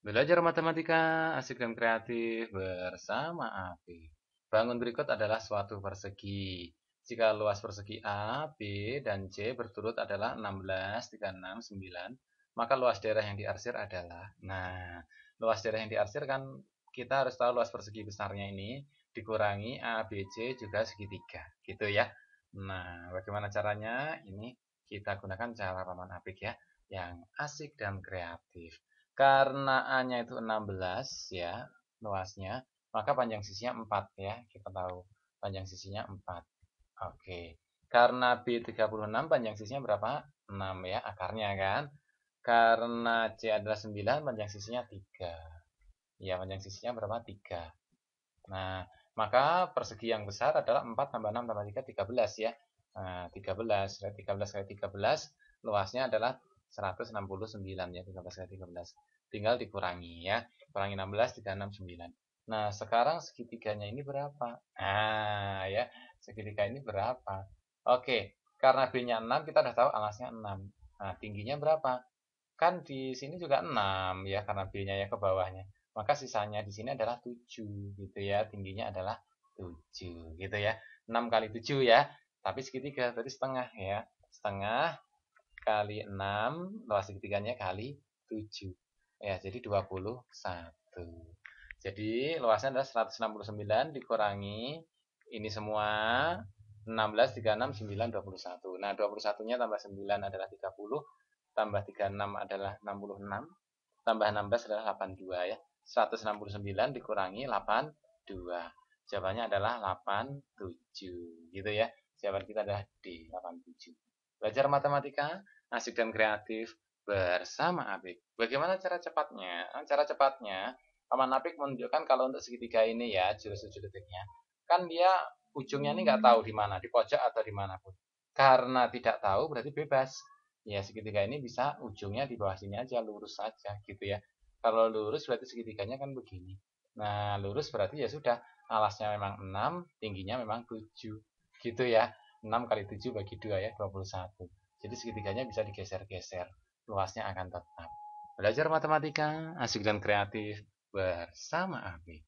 Belajar matematika asik dan kreatif bersama Api. Bangun berikut adalah suatu persegi. Jika luas persegi A, B, dan C berturut adalah 16, 36, 9, maka luas daerah yang diarsir adalah... Nah, luas daerah yang diarsir kan kita harus tahu luas persegi besarnya ini dikurangi A, B, C juga segitiga. Gitu ya. Nah, bagaimana caranya? Ini kita gunakan cara paman apik ya, yang asik dan kreatif. Karena A-nya itu 16 ya, luasnya, maka panjang sisinya 4 ya. Kita tahu panjang sisinya 4. Oke. Karena B 36 panjang sisinya berapa? 6 ya, akarnya kan. Karena C adalah 9, panjang sisinya 3. Ya, panjang sisinya berapa? 3. Nah, maka persegi yang besar adalah 4 tambah 6 tambah 3, 13 ya. Nah, 13. 13 kali 13 luasnya adalah 169 ya 13 kali 13 tinggal dikurangi ya kurangi 16 369 nah sekarang segitiganya ini berapa ah ya segitiga ini berapa oke karena b nya 6 kita udah tahu alasnya 6 nah tingginya berapa kan di sini juga 6 ya karena b nya ya ke bawahnya maka sisanya di sini adalah 7 gitu ya tingginya adalah 7 gitu ya 6 kali 7 ya tapi segitiga tadi setengah ya setengah kali 6 luas segitiganya kali 7 ya jadi 21 jadi luasnya adalah 169 dikurangi ini semua 16, 36, 9, 21 nah 21 nya tambah 9 adalah 30 tambah 36 adalah 66 tambah 16 adalah 82 ya 169 dikurangi 82 jawabannya adalah 87 gitu ya jawaban kita adalah D 87 Belajar matematika, asik dan kreatif bersama Apik. Bagaimana cara cepatnya? Ah, cara cepatnya, Paman Apik menunjukkan kalau untuk segitiga ini ya, jurus tujuh detiknya. Kan dia ujungnya ini nggak tahu di mana, di pojok atau di dimanapun. Karena tidak tahu berarti bebas. Ya segitiga ini bisa ujungnya di bawah sini aja, lurus saja gitu ya. Kalau lurus berarti segitiganya kan begini. Nah lurus berarti ya sudah, alasnya memang 6, tingginya memang 7 gitu ya. 6 kali 7 bagi 2 ya, 21. Jadi segitiganya bisa digeser-geser. Luasnya akan tetap. Belajar matematika, asik dan kreatif bersama Abi.